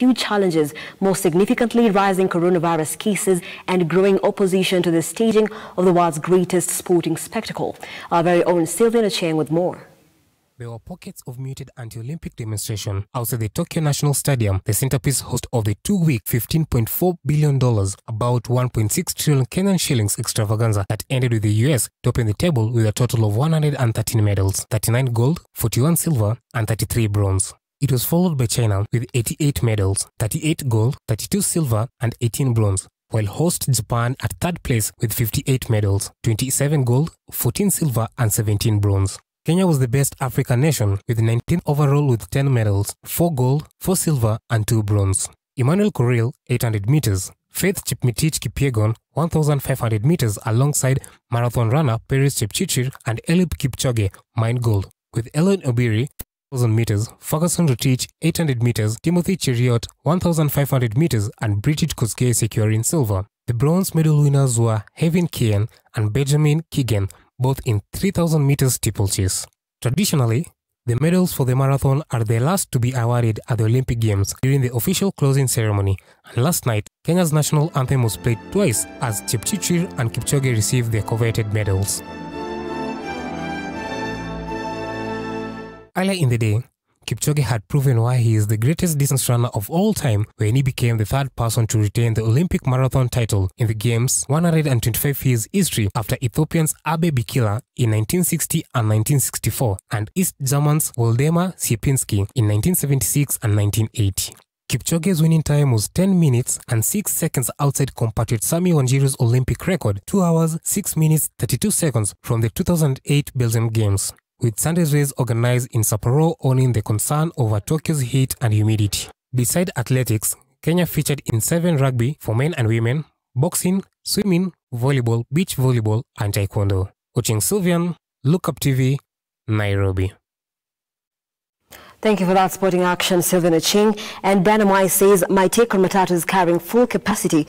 few challenges, most significantly rising coronavirus cases and growing opposition to the staging of the world's greatest sporting spectacle. Our very own Sylvia Chang with more. There were pockets of muted anti-Olympic demonstration outside the Tokyo National Stadium, the centerpiece host of the two-week $15.4 billion, about 1.6 trillion Kenyan shillings extravaganza that ended with the US topping the table with a total of 113 medals, 39 gold, 41 silver, and 33 bronze. It was followed by China with 88 medals, 38 gold, 32 silver, and 18 bronze, while host Japan at third place with 58 medals, 27 gold, 14 silver, and 17 bronze. Kenya was the best African nation with 19 overall with 10 medals, 4 gold, 4 silver, and 2 bronze. Emmanuel Kuril, 800 meters. Faith Chipmitich Kipiegon, 1500 meters alongside marathon runner Paris Chepchirchir and Elip Kipchoge, mine gold. With Ellen Obiri, 1,000 meters, Ferguson Rotich 800 meters, Timothy Cheriot 1,500 meters, and Bridget Kosgei securing silver. The bronze medal winners were Hevin Kean and Benjamin Keegan, both in 3,000 meters steeplechase. Traditionally, the medals for the marathon are the last to be awarded at the Olympic Games during the official closing ceremony, and last night, Kenya's national anthem was played twice as Chepchirchir and Kipchoge received their coveted medals. Earlier in the day, Kipchoge had proven why he is the greatest distance runner of all time when he became the third person to retain the Olympic marathon title in the Games 125 years history after Ethiopians Abe Bikila in 1960 and 1964 and East Germans Woldemar Sierpinski in 1976 and 1980. Kipchoge's winning time was 10 minutes and 6 seconds outside compatriot Sami Wanjiru's Olympic record, 2 hours 6 minutes 32 seconds from the 2008 Belgium Games with Sunday's race organized in Sapporo owning the concern over Tokyo's heat and humidity. Beside athletics, Kenya featured in seven rugby for men and women, boxing, swimming, volleyball, beach volleyball, and taekwondo. Watching Sylvian, Look Up TV, Nairobi. Thank you for that sporting action, Sylvia Ching. And Benamai says, my take on Matatu is carrying full capacity